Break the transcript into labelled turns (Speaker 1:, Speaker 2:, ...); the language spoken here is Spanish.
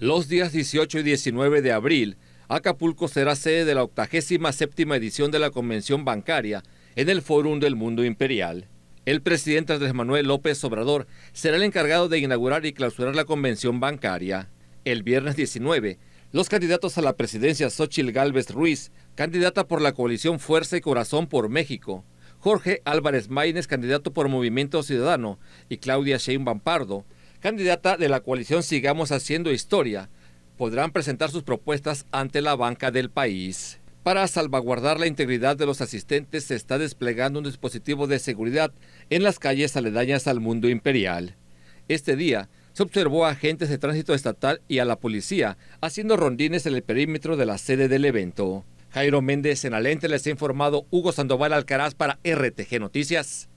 Speaker 1: Los días 18 y 19 de abril, Acapulco será sede de la 87 edición de la Convención Bancaria en el Fórum del Mundo Imperial. El presidente Andrés Manuel López Obrador será el encargado de inaugurar y clausurar la Convención Bancaria. El viernes 19, los candidatos a la presidencia Xochitl Gálvez Ruiz, candidata por la coalición Fuerza y Corazón por México, Jorge Álvarez Maínez, candidato por Movimiento Ciudadano, y Claudia Sheinbaum Pardo, candidata de la coalición Sigamos Haciendo Historia, podrán presentar sus propuestas ante la banca del país. Para salvaguardar la integridad de los asistentes se está desplegando un dispositivo de seguridad en las calles aledañas al mundo imperial. Este día se observó a agentes de tránsito estatal y a la policía haciendo rondines en el perímetro de la sede del evento. Jairo Méndez en Alente les ha informado Hugo Sandoval Alcaraz para RTG Noticias.